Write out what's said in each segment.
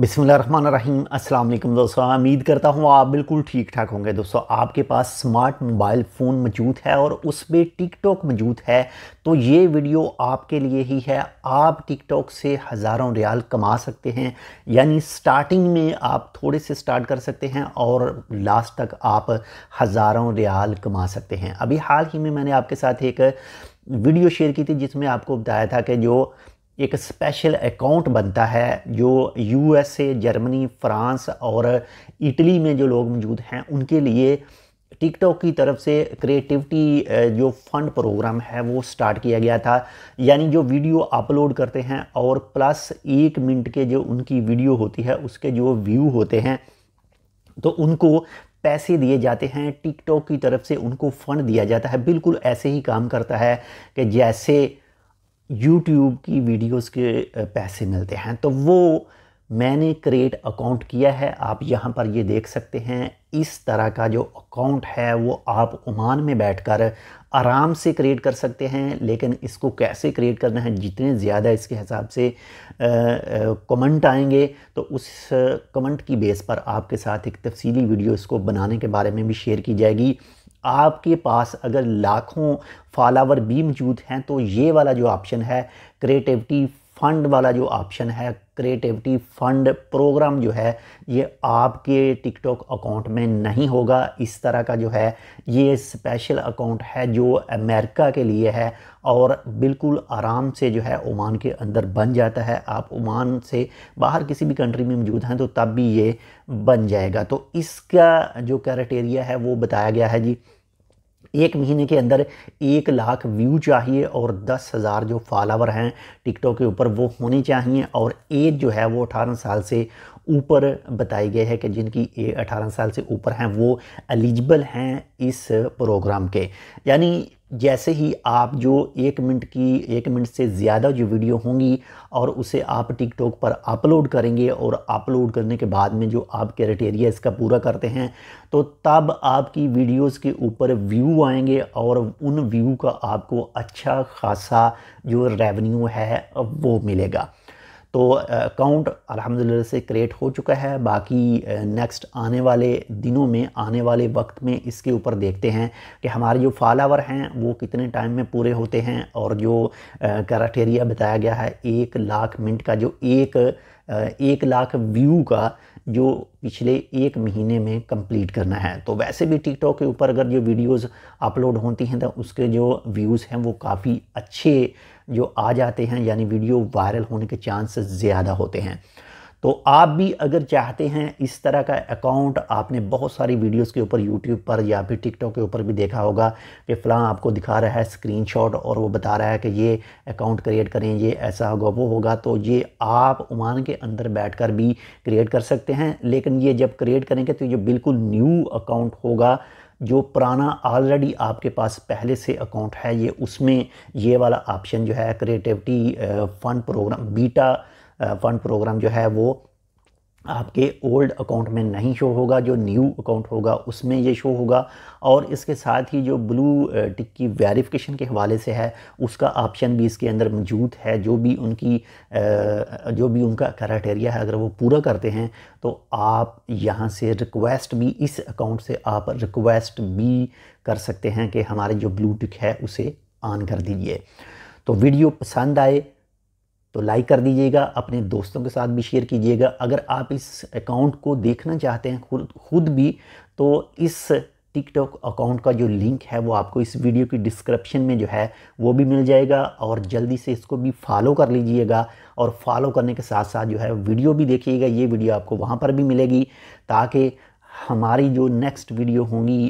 बिसमीम अल्लाम दोस्तों उम्मीद करता हूँ आप बिल्कुल ठीक ठाक होंगे दोस्तों आपके पास स्मार्ट मोबाइल फ़ोन मौजूद है और उस पर टिकटॉक मौजूद है तो ये वीडियो आपके लिए ही है आप टिकटॉक से हज़ारों रियाल कमा सकते हैं यानी स्टार्टिंग में आप थोड़े से स्टार्ट कर सकते हैं और लास्ट तक आप हज़ारों रियाल कमा सकते हैं अभी हाल ही में मैंने आपके साथ एक वीडियो शेयर की थी जिसमें आपको बताया था कि जो एक स्पेशल अकाउंट बनता है जो यूएसए जर्मनी फ्रांस और इटली में जो लोग मौजूद हैं उनके लिए टिकटॉक की तरफ से क्रिएटिविटी जो फंड प्रोग्राम है वो स्टार्ट किया गया था यानी जो वीडियो अपलोड करते हैं और प्लस एक मिनट के जो उनकी वीडियो होती है उसके जो व्यू होते हैं तो उनको पैसे दिए जाते हैं टिकटॉक की तरफ से उनको फ़ंड दिया जाता है बिल्कुल ऐसे ही काम करता है कि जैसे यूट्यूब की वीडियोस के पैसे मिलते हैं तो वो मैंने क्रिएट अकाउंट किया है आप यहाँ पर ये देख सकते हैं इस तरह का जो अकाउंट है वो आप ओमान में बैठकर आराम से क्रिएट कर सकते हैं लेकिन इसको कैसे क्रिएट करना है जितने ज़्यादा इसके हिसाब से कमेंट आएंगे तो उस कमेंट की बेस पर आपके साथ एक तफसीली वीडियो इसको बनाने के बारे में भी शेयर की जाएगी आपके पास अगर लाखों फॉलोवर भी मौजूद हैं तो ये वाला जो ऑप्शन है क्रिएटिविटी फंड वाला जो ऑप्शन है क्रिएटिविटी फंड प्रोग्राम जो है ये आपके टिकटॉक अकाउंट में नहीं होगा इस तरह का जो है ये स्पेशल अकाउंट है जो अमेरिका के लिए है और बिल्कुल आराम से जो है ओमान के अंदर बन जाता है आप ओमान से बाहर किसी भी कंट्री में मौजूद हैं तो तब भी ये बन जाएगा तो इसका जो क्राइटेरिया है वो बताया गया है जी एक महीने के अंदर एक लाख व्यू चाहिए और दस हज़ार जो फॉलोवर हैं टिकटॉक के ऊपर वो होने चाहिए और एज जो है वो अठारह साल से ऊपर बताई गई है कि जिनकी ए अठारह साल से ऊपर हैं वो एलिजिबल हैं इस प्रोग्राम के यानी जैसे ही आप जो एक मिनट की एक मिनट से ज़्यादा जो वीडियो होंगी और उसे आप टिकटॉक पर अपलोड करेंगे और अपलोड करने के बाद में जो आप क्राइटेरिया इसका पूरा करते हैं तो तब आपकी वीडियोस के ऊपर व्यू आएंगे और उन व्यू का आपको अच्छा खासा जो रेवेन्यू है वो मिलेगा तो अकाउंट अलहमदिल्ला से क्रिएट हो चुका है बाकी नेक्स्ट आने वाले दिनों में आने वाले वक्त में इसके ऊपर देखते हैं कि हमारे जो फॉलावर हैं वो कितने टाइम में पूरे होते हैं और जो क्राइटेरिया बताया गया है एक लाख मिनट का जो एक एक लाख व्यू का जो पिछले एक महीने में कंप्लीट करना है तो वैसे भी टिकटॉक के ऊपर अगर जो वीडियोस अपलोड होती हैं तो उसके जो व्यूज़ हैं वो काफ़ी अच्छे जो आ जाते हैं यानी वीडियो वायरल होने के चांस ज़्यादा होते हैं तो आप भी अगर चाहते हैं इस तरह का अकाउंट आपने बहुत सारी वीडियोस के ऊपर यूट्यूब पर या फिर टिकटॉक के ऊपर भी देखा होगा कि फ़लाँ आपको दिखा रहा है स्क्रीनशॉट और वो बता रहा है कि ये अकाउंट क्रिएट करें ये ऐसा होगा वो होगा तो ये आप ओमान के अंदर बैठ कर भी क्रिएट कर सकते हैं लेकिन ये जब क्रिएट करेंगे तो ये बिल्कुल न्यू अकाउंट होगा जो पुराना ऑलरेडी आपके पास पहले से अकाउंट है ये उसमें ये वाला ऑप्शन जो है creativity fund program beta fund program जो है वो आपके ओल्ड अकाउंट में नहीं शो होगा जो न्यू अकाउंट होगा उसमें ये शो होगा और इसके साथ ही जो ब्लू टिक की वेरिफिकेशन के हवाले से है उसका ऑप्शन भी इसके अंदर मौजूद है जो भी उनकी जो भी उनका क्राइटेरिया है अगर वो पूरा करते हैं तो आप यहाँ से रिक्वेस्ट भी इस अकाउंट से आप रिक्वेस्ट भी कर सकते हैं कि हमारे जो ब्लू टिक है उसे ऑन कर दीजिए तो वीडियो पसंद आए तो लाइक कर दीजिएगा अपने दोस्तों के साथ भी शेयर कीजिएगा अगर आप इस अकाउंट को देखना चाहते हैं खुद खुद भी तो इस टिकटॉक अकाउंट का जो लिंक है वो आपको इस वीडियो की डिस्क्रिप्शन में जो है वो भी मिल जाएगा और जल्दी से इसको भी फॉलो कर लीजिएगा और फॉलो करने के साथ साथ जो है वीडियो भी देखिएगा ये वीडियो आपको वहाँ पर भी मिलेगी ताकि हमारी जो नेक्स्ट वीडियो होंगी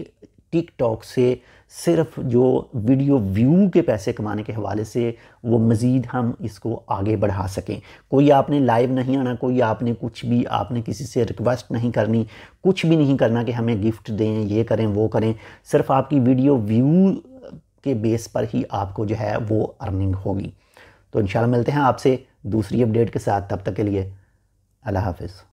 टिकटॉक से सिर्फ जो वीडियो व्यू के पैसे कमाने के हवाले से वो मज़ीद हम इसको आगे बढ़ा सकें कोई आपने लाइव नहीं आना कोई आपने कुछ भी आपने किसी से रिक्वेस्ट नहीं करनी कुछ भी नहीं करना कि हमें गिफ्ट दें ये करें वो करें सिर्फ आपकी वीडियो व्यू के बेस पर ही आपको जो है वो अर्निंग होगी तो इन मिलते हैं आपसे दूसरी अपडेट के साथ तब तक के लिए अल्लाह हाफिज़